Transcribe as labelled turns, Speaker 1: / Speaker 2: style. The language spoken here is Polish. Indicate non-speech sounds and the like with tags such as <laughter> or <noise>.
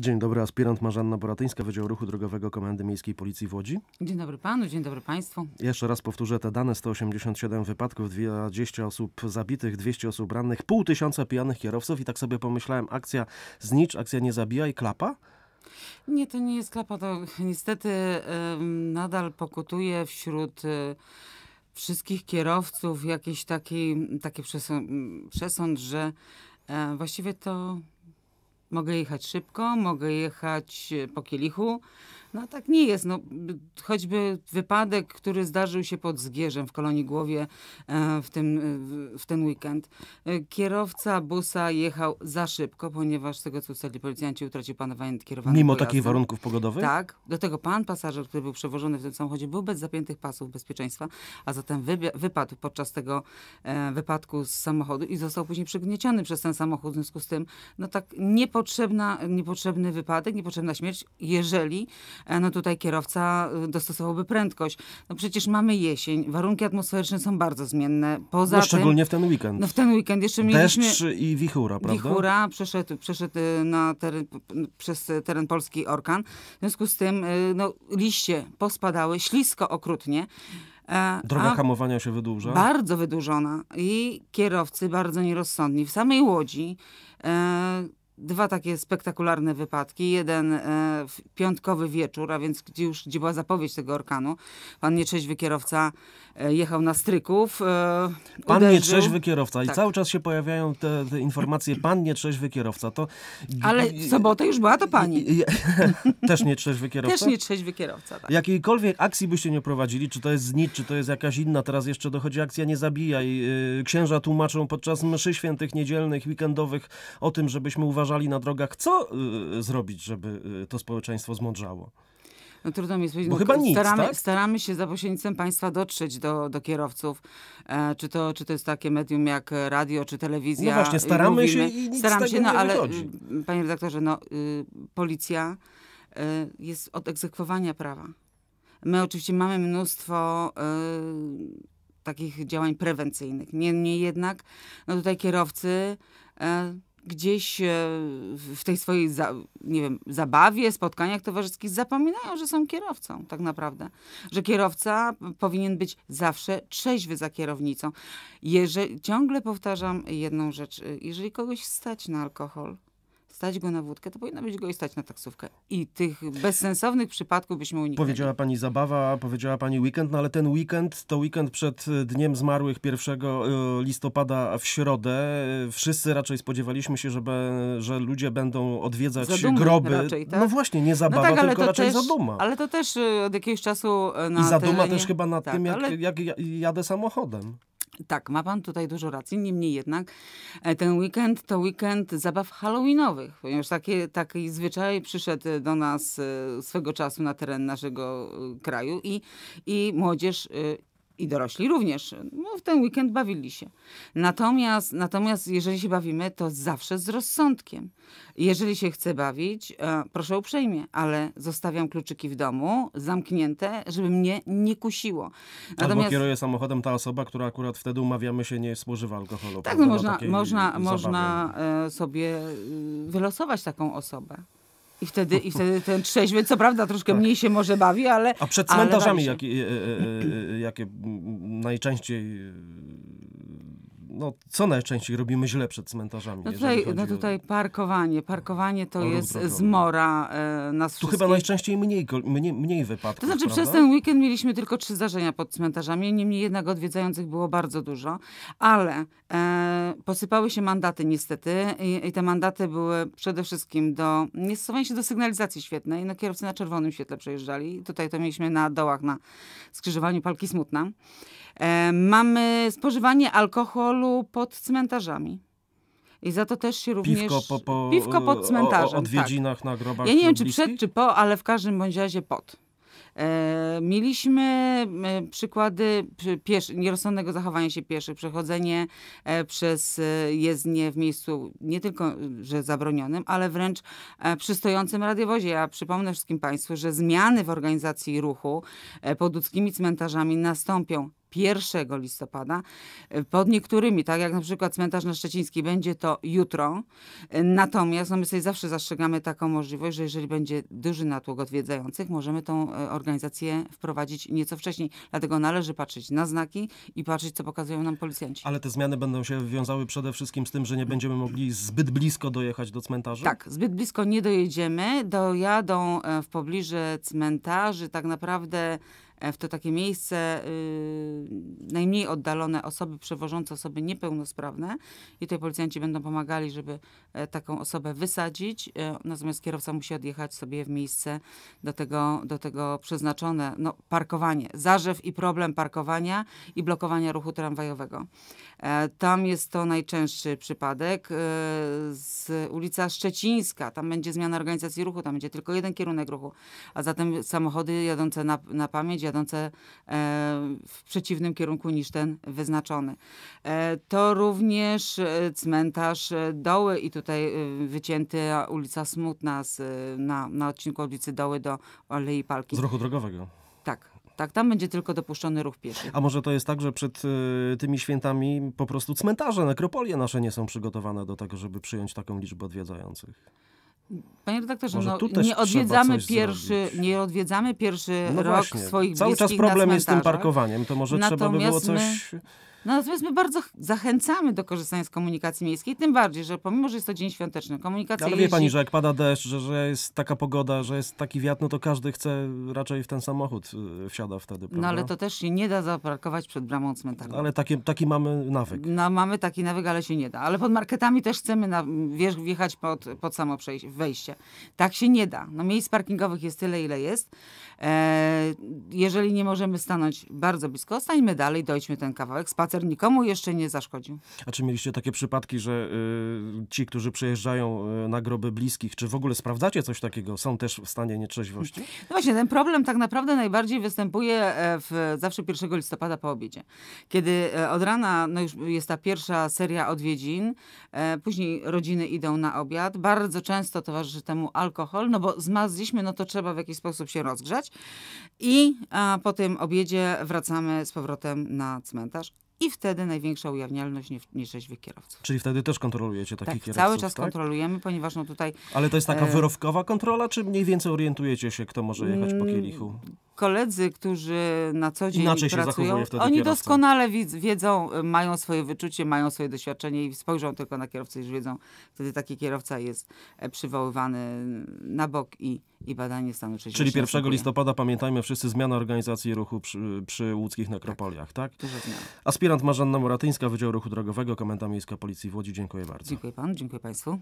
Speaker 1: Dzień dobry, aspirant Marzanna Boratyńska, Wydział Ruchu Drogowego Komendy Miejskiej Policji w Łodzi.
Speaker 2: Dzień dobry panu, dzień dobry państwu.
Speaker 1: Jeszcze raz powtórzę te dane, 187 wypadków, 20 osób zabitych, 200 osób rannych, pół tysiąca pijanych kierowców i tak sobie pomyślałem, akcja znicz, akcja nie zabija i klapa?
Speaker 2: Nie, to nie jest klapa, to niestety yy, nadal pokutuje wśród... Yy, wszystkich kierowców jakiś taki, taki przesąd, przesąd że e, właściwie to Mogę jechać szybko, mogę jechać e, po kielichu, no tak nie jest. No, choćby wypadek, który zdarzył się pod Zgierzem w Kolonii Głowie e, w, tym, e, w ten weekend. E, kierowca busa jechał za szybko, ponieważ z tego co ustali policjanci utracił panowanie nad kierowaniem Mimo pojazdem. takich warunków pogodowych? Tak. Do tego pan pasażer, który był przewożony w tym samochodzie był bez zapiętych pasów bezpieczeństwa, a zatem wypadł podczas tego wypadku z samochodu i został później przygnieciony przez ten samochód. W związku z tym, no tak niepotrzebna, niepotrzebny wypadek, niepotrzebna śmierć, jeżeli E, no tutaj kierowca y, dostosowałby prędkość. No przecież mamy jesień, warunki atmosferyczne są bardzo zmienne. Poza no, szczególnie tym, w ten weekend. No w ten weekend jeszcze mieliśmy... Deszcz
Speaker 1: i wichura, prawda? Wichura,
Speaker 2: przeszedł, przeszedł y, na teren, przez teren Polski orkan. W związku z tym y, no, liście pospadały, ślisko okrutnie. E,
Speaker 1: Droga hamowania się wydłuża? Bardzo
Speaker 2: wydłużona i kierowcy bardzo nierozsądni. W samej Łodzi e, dwa takie spektakularne wypadki. Jeden e, piątkowy wieczór, a więc gdzie już gdzie była zapowiedź tego orkanu. Pan nietrzeźwy kierowca e, jechał na stryków. E, pan uderzył. nietrzeźwy kierowca. I tak. cały
Speaker 1: czas się pojawiają te, te, informacje, pan nietrzeźwy kierowca. To... Ale w sobotę już była to pani. <laughs> Też nietrzeźwy kierowca? Też nietrzeźwy kierowca, tak. Jakiejkolwiek akcji byście nie prowadzili, czy to jest znicz, czy to jest jakaś inna, teraz jeszcze dochodzi akcja Nie zabijaj. Y, księża tłumaczą podczas mszy świętych, niedzielnych, weekendowych o tym, żebyśmy uważali na drogach, co y, y, zrobić, żeby y, to społeczeństwo zmądrzało?
Speaker 2: No trudno mi powiedzieć. Bo no, chyba nic, staramy, tak? staramy się za pośrednictwem państwa dotrzeć do, do kierowców. E, czy, to, czy to jest takie medium jak radio, czy telewizja. No właśnie, staramy mówimy. się i nic staramy się, no, ale wychodzi. Mm, panie redaktorze, no, y, policja y, jest od egzekwowania prawa. My oczywiście mamy mnóstwo y, takich działań prewencyjnych. Niemniej jednak, no tutaj kierowcy gdzieś e, w tej swojej, nie wiem, zabawie, spotkaniach towarzyskich zapominają, że są kierowcą tak naprawdę. Że kierowca powinien być zawsze trzeźwy za kierownicą. Jeżeli, ciągle powtarzam jedną rzecz. E, jeżeli kogoś stać na alkohol, stać go na wódkę, to powinno być go i stać na taksówkę. I tych bezsensownych przypadków byśmy unikali.
Speaker 1: Powiedziała pani zabawa, powiedziała pani weekend, no ale ten weekend to weekend przed Dniem Zmarłych 1 e, listopada w środę. Wszyscy raczej spodziewaliśmy się, że, że ludzie będą odwiedzać zadumy groby. Raczej, tak? No właśnie, nie zabawa, no tak, tylko raczej też, zaduma. Ale
Speaker 2: to też e, od jakiegoś czasu e, na I zaduma terenie... też chyba nad tak, tym, jak, ale... jak jadę samochodem. Tak, ma pan tutaj dużo racji, niemniej jednak e, ten weekend to weekend zabaw halloweenowych, ponieważ takie, taki zwyczaj przyszedł do nas e, swego czasu na teren naszego e, kraju i, i młodzież i dorośli również. No, w ten weekend bawili się. Natomiast, natomiast jeżeli się bawimy, to zawsze z rozsądkiem. Jeżeli się chce bawić, e, proszę uprzejmie, ale zostawiam kluczyki w domu, zamknięte, żeby mnie nie kusiło. Natomiast... Albo kieruje
Speaker 1: samochodem ta osoba, która akurat wtedy umawiamy się, nie spożywa alkoholu. Tak, no, można, można, można
Speaker 2: e, sobie y, wylosować taką osobę. I wtedy, I wtedy ten trzeźwy, co prawda, troszkę tak. mniej się może bawi, ale... A przed cmentarzami, e, e,
Speaker 1: e, jakie najczęściej no, co najczęściej robimy źle przed cmentarzami? No tutaj, no tutaj
Speaker 2: o... parkowanie. Parkowanie to jest drogowy. zmora e, nas Tu chyba
Speaker 1: najczęściej mniej, mniej, mniej wypadków. To znaczy prawda? przez ten
Speaker 2: weekend mieliśmy tylko trzy zdarzenia pod cmentarzami, niemniej jednak odwiedzających było bardzo dużo, ale e, posypały się mandaty niestety i, i, te mandaty były przede wszystkim do niestosowania się do sygnalizacji świetnej. No kierowcy na czerwonym świetle przejeżdżali. Tutaj to mieliśmy na dołach na skrzyżowaniu Palki Smutna. E, mamy spożywanie alkoholu pod cmentarzami. I za to też się również... Piwko, po, po, piwko pod cmentarzem. O, odwiedzinach
Speaker 1: tak. na grobach Ja nie wiem, czy przed,
Speaker 2: czy po, ale w każdym bądź razie pod. E, mieliśmy e, przykłady pieszy, nierozsądnego zachowania się pieszych, przechodzenie e, przez jezdnię w miejscu nie tylko, że zabronionym, ale wręcz przy stojącym radiowozie. Ja przypomnę wszystkim Państwu, że zmiany w organizacji ruchu pod ludzkimi cmentarzami nastąpią 1 listopada. Y, pod niektórymi, tak jak na przykład cmentarz na Szczeciński, będzie to jutro. Y, natomiast no my sobie zawsze zastrzegamy taką możliwość, że jeżeli będzie duży natłok odwiedzających, możemy tą y, organizację wprowadzić nieco wcześniej. Dlatego należy patrzeć na znaki i patrzeć, co pokazują nam policjanci.
Speaker 1: Ale te zmiany będą się wiązały przede wszystkim z tym, że nie będziemy mogli zbyt blisko dojechać do cmentarzy? Tak,
Speaker 2: zbyt blisko nie dojedziemy. Dojadą e, w pobliżu cmentarzy tak naprawdę E, w to takie miejsce y, najmniej oddalone osoby przewożące osoby niepełnosprawne i tutaj policjanci będą pomagali, żeby e, taką osobę wysadzić, e, natomiast kierowca musi odjechać sobie w miejsce do tego, do tego przeznaczone, no parkowanie, zarzew i problem parkowania i blokowania ruchu tramwajowego. Tam jest to najczęstszy przypadek. Z ulica Szczecińska, tam będzie zmiana organizacji ruchu, tam będzie tylko jeden kierunek ruchu, a zatem samochody jadące na, na pamięć, wiodące e, w przeciwnym kierunku niż ten wyznaczony. E, to również e, cmentarz Doły i tutaj wycięta ulica Smutna z, na, na odcinku ulicy Doły do Alei Palki. Z ruchu drogowego. Tak. Tak, tam będzie tylko dopuszczony ruch pieszy. A może
Speaker 1: to jest tak, że przed y, tymi świętami po prostu cmentarze, nekropolie nasze nie są przygotowane do tego, żeby przyjąć taką liczbę odwiedzających?
Speaker 2: Panie redaktorze, Może no, nie, odwiedzamy pierwszy, nie odwiedzamy pierwszy no rok właśnie. swoich Cały bliskich Cały czas problem jest z tym parkowaniem, to może Natomiast trzeba by było coś... My no, natomiast my bardzo zachęcamy do korzystania z komunikacji miejskiej, tym bardziej, że pomimo, że jest to dzień świąteczny, komunikacja Ale wie jeździ... pani, że
Speaker 1: jak pada deszcz, że, że jest taka pogoda, że jest taki wiatr, no to każdy chce raczej w ten samochód y, wsiada wtedy, prawda? No ale to
Speaker 2: też się nie da zaparkować
Speaker 1: przed bramą cmentarną. Ale taki, taki mamy nawyk.
Speaker 2: No mamy taki nawyk, ale się nie da. Ale pod marketami też chcemy na, wiesz, wjechać pod, pod samo wejście. Tak się nie da. No miejsc parkingowych jest tyle, ile jest. E, jeżeli nie możemy stanąć bardzo blisko, stańmy dalej, dojdźmy ten kawałek, spacer spacer nikomu jeszcze nie zaszkodził.
Speaker 1: A czy mieliście takie przypadki, że y, ci, którzy przyjeżdżają y, na groby bliskich, czy w ogóle sprawdzacie coś takiego? Są też w stanie nietrzeźwości? <laughs> No
Speaker 2: właśnie, ten problem tak naprawdę najbardziej występuje e, w, zawsze 1 listopada po obiedzie. Kiedy e, od rana no już jest ta pierwsza seria odwiedzin, e, później rodziny idą na obiad. Bardzo często towarzyszy temu alkohol, no bo zmazliśmy, no to trzeba w jakiś sposób się rozgrzać. I a, po tym obiedzie wracamy z powrotem na cmentarz i wtedy największa ujawnialność nierzeźwych kierowców.
Speaker 1: Czyli wtedy też kontrolujecie takich tak, kierowców, cały czas tak?
Speaker 2: kontrolujemy, ponieważ no tutaj... Ale to jest taka e,
Speaker 1: wyrowkowa kontrola, czy mniej więcej orientujecie się, kto może jechać po mm, kielichu?
Speaker 2: koledzy, którzy na co dzień Inaczej pracują, oni kierowca. doskonale wiedzą, y, mają swoje wyczucie, mają swoje doświadczenie i spojrzą tylko na kierowcę i już wiedzą, wtedy taki kierowca jest e, przywoływany na bok i, i badanie stanu trzeźwości. Czyli 1 następuje.
Speaker 1: listopada, pamiętajmy wszyscy, zmiana organizacji ruchu przy, przy łódzkich tak. nekropoliach, tak? tak? Aspirant Marzanna Moratyńska, Wydział Ruchu Drogowego, Komenda Miejska Policji w Łodzi. Dziękuję bardzo.
Speaker 2: Dziękuję panu, dziękuję państwu.